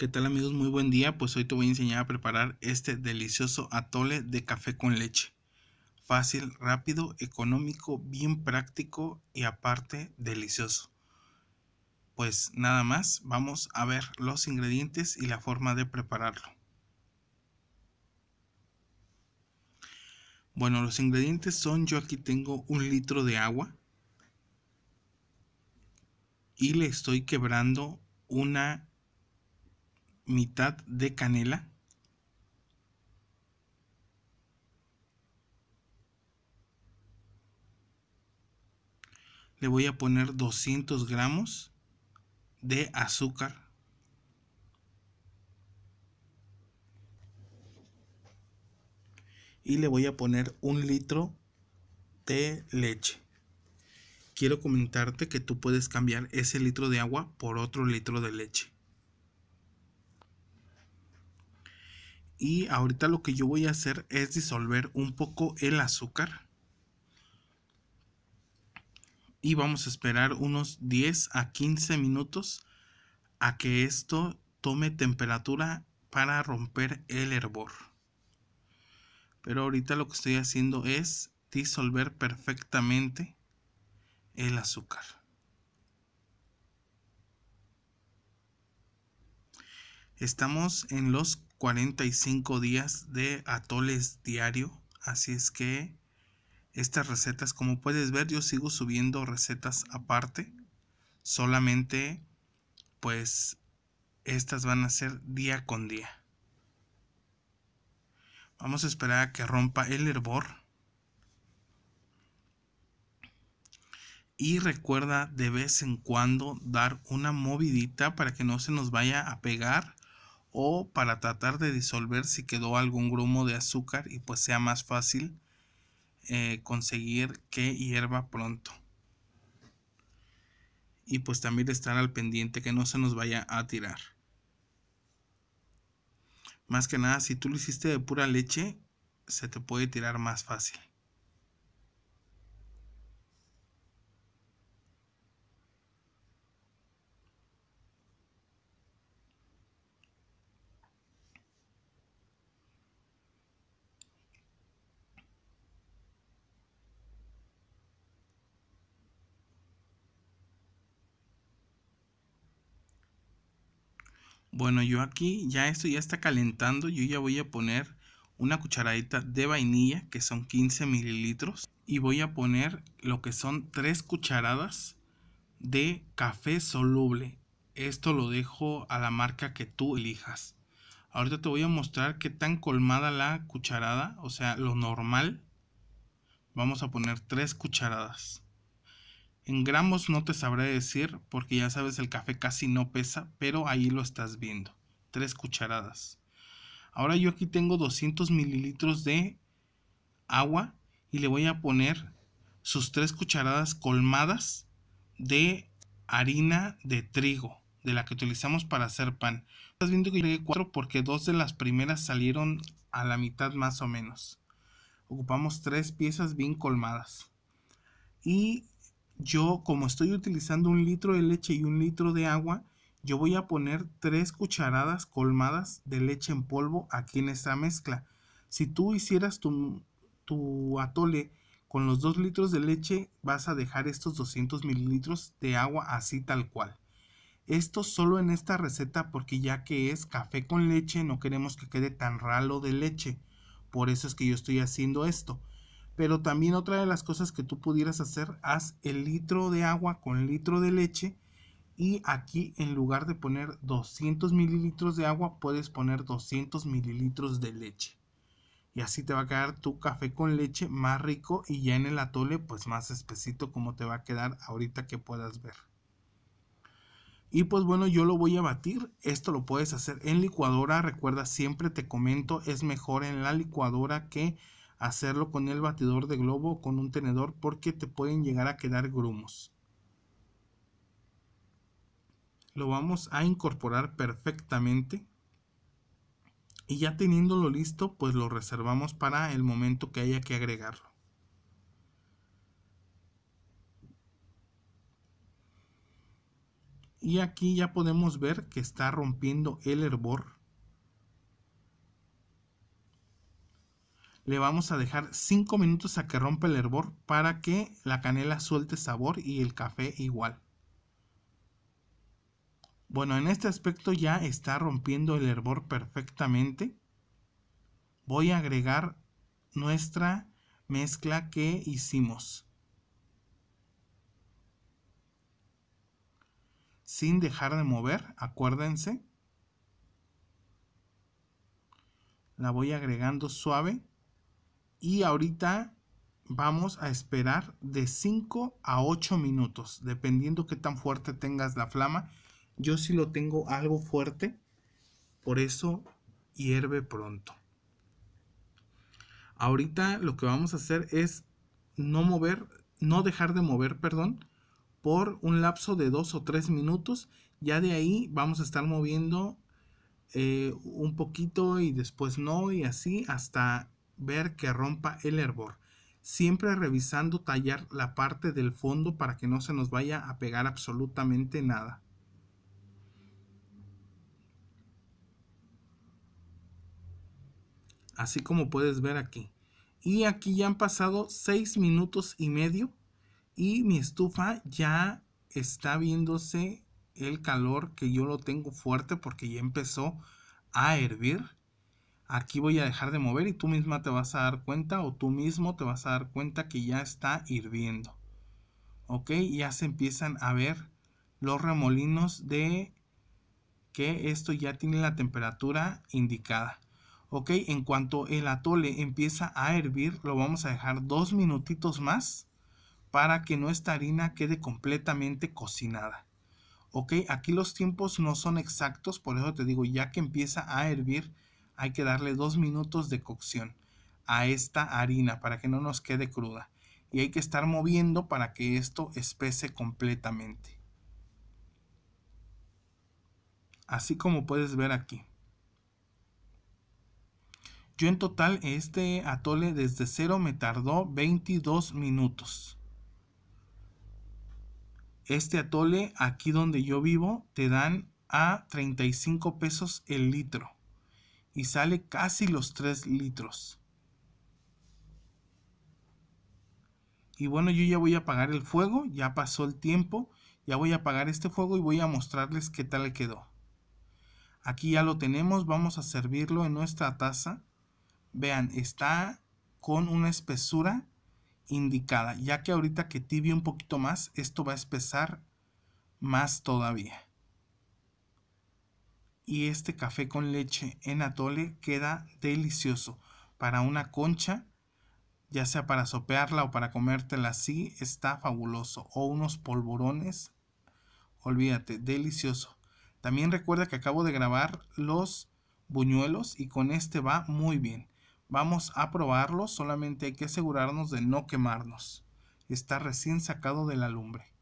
¿Qué tal amigos? Muy buen día, pues hoy te voy a enseñar a preparar este delicioso atole de café con leche. Fácil, rápido, económico, bien práctico y aparte delicioso. Pues nada más, vamos a ver los ingredientes y la forma de prepararlo. Bueno, los ingredientes son, yo aquí tengo un litro de agua y le estoy quebrando una mitad de canela. Le voy a poner 200 gramos de azúcar. Y le voy a poner un litro de leche. Quiero comentarte que tú puedes cambiar ese litro de agua por otro litro de leche. Y ahorita lo que yo voy a hacer es disolver un poco el azúcar. Y vamos a esperar unos 10 a 15 minutos a que esto tome temperatura para romper el hervor. Pero ahorita lo que estoy haciendo es disolver perfectamente el azúcar. Estamos en los 45 días de atoles diario. Así es que estas recetas, como puedes ver, yo sigo subiendo recetas aparte. Solamente, pues, estas van a ser día con día. Vamos a esperar a que rompa el hervor. Y recuerda de vez en cuando dar una movidita para que no se nos vaya a pegar o para tratar de disolver si quedó algún grumo de azúcar y pues sea más fácil eh, conseguir que hierva pronto. Y pues también estar al pendiente que no se nos vaya a tirar. Más que nada, si tú lo hiciste de pura leche, se te puede tirar más fácil. Bueno, yo aquí ya esto ya está calentando. Yo ya voy a poner una cucharadita de vainilla, que son 15 mililitros. Y voy a poner lo que son 3 cucharadas de café soluble. Esto lo dejo a la marca que tú elijas. Ahorita te voy a mostrar qué tan colmada la cucharada, o sea, lo normal. Vamos a poner 3 cucharadas. En gramos no te sabré decir porque ya sabes el café casi no pesa, pero ahí lo estás viendo. tres cucharadas. Ahora yo aquí tengo 200 mililitros de agua y le voy a poner sus tres cucharadas colmadas de harina de trigo, de la que utilizamos para hacer pan. Estás viendo que llegué cuatro porque dos de las primeras salieron a la mitad más o menos. Ocupamos tres piezas bien colmadas. Y yo como estoy utilizando un litro de leche y un litro de agua, yo voy a poner tres cucharadas colmadas de leche en polvo aquí en esta mezcla. Si tú hicieras tu, tu atole con los 2 litros de leche vas a dejar estos 200 mililitros de agua así tal cual. Esto solo en esta receta porque ya que es café con leche no queremos que quede tan ralo de leche. Por eso es que yo estoy haciendo esto. Pero también otra de las cosas que tú pudieras hacer, haz el litro de agua con litro de leche y aquí en lugar de poner 200 mililitros de agua, puedes poner 200 mililitros de leche. Y así te va a quedar tu café con leche más rico y ya en el atole pues más espesito como te va a quedar ahorita que puedas ver. Y pues bueno, yo lo voy a batir. Esto lo puedes hacer en licuadora. Recuerda, siempre te comento, es mejor en la licuadora que hacerlo con el batidor de globo o con un tenedor porque te pueden llegar a quedar grumos. Lo vamos a incorporar perfectamente y ya teniéndolo listo pues lo reservamos para el momento que haya que agregarlo. Y aquí ya podemos ver que está rompiendo el hervor le vamos a dejar 5 minutos a que rompa el hervor para que la canela suelte sabor y el café igual. Bueno, en este aspecto ya está rompiendo el hervor perfectamente. Voy a agregar nuestra mezcla que hicimos. Sin dejar de mover, acuérdense. La voy agregando suave y ahorita vamos a esperar de 5 a 8 minutos, dependiendo qué tan fuerte tengas la flama. Yo si lo tengo algo fuerte, por eso hierve pronto. Ahorita lo que vamos a hacer es no mover, no dejar de mover, perdón, por un lapso de 2 o 3 minutos. Ya de ahí vamos a estar moviendo eh, un poquito y después no y así hasta ver que rompa el hervor. Siempre revisando tallar la parte del fondo para que no se nos vaya a pegar absolutamente nada. Así como puedes ver aquí. Y aquí ya han pasado 6 minutos y medio y mi estufa ya está viéndose el calor que yo lo tengo fuerte porque ya empezó a hervir aquí voy a dejar de mover y tú misma te vas a dar cuenta o tú mismo te vas a dar cuenta que ya está hirviendo. Ok, ya se empiezan a ver los remolinos de que esto ya tiene la temperatura indicada. Ok, en cuanto el atole empieza a hervir, lo vamos a dejar dos minutitos más para que nuestra harina quede completamente cocinada. Ok, aquí los tiempos no son exactos, por eso te digo, ya que empieza a hervir, hay que darle dos minutos de cocción a esta harina para que no nos quede cruda. Y hay que estar moviendo para que esto espese completamente. Así como puedes ver aquí. Yo en total este atole desde cero me tardó 22 minutos. Este atole aquí donde yo vivo te dan a 35 pesos el litro y sale casi los 3 litros. Y bueno, yo ya voy a apagar el fuego, ya pasó el tiempo, ya voy a apagar este fuego y voy a mostrarles qué tal quedó. Aquí ya lo tenemos, vamos a servirlo en nuestra taza. Vean, está con una espesura indicada, ya que ahorita que tibie un poquito más, esto va a espesar más todavía y este café con leche en atole queda delicioso. Para una concha, ya sea para sopearla o para comértela así, está fabuloso. O unos polvorones, olvídate, delicioso. También recuerda que acabo de grabar los buñuelos y con este va muy bien. Vamos a probarlo, solamente hay que asegurarnos de no quemarnos. Está recién sacado de la lumbre.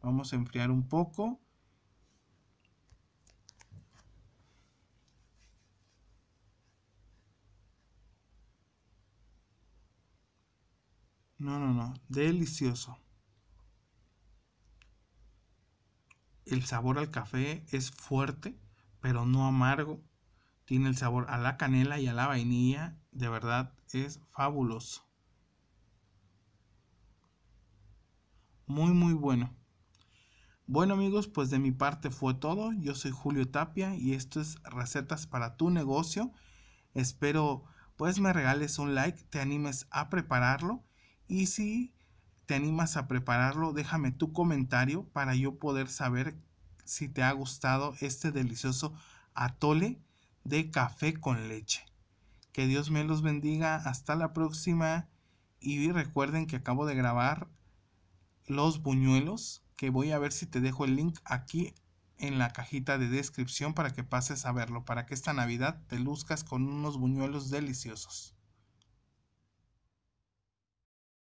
Vamos a enfriar un poco No, no, no. Delicioso. El sabor al café es fuerte, pero no amargo. Tiene el sabor a la canela y a la vainilla. De verdad es fabuloso. Muy, muy bueno. Bueno amigos, pues de mi parte fue todo. Yo soy Julio Tapia y esto es Recetas para tu negocio. Espero pues me regales un like, te animes a prepararlo y si te animas a prepararlo, déjame tu comentario para yo poder saber si te ha gustado este delicioso atole de café con leche. Que Dios me los bendiga. Hasta la próxima. Y recuerden que acabo de grabar los buñuelos, que voy a ver si te dejo el link aquí en la cajita de descripción para que pases a verlo, para que esta Navidad te luzcas con unos buñuelos deliciosos.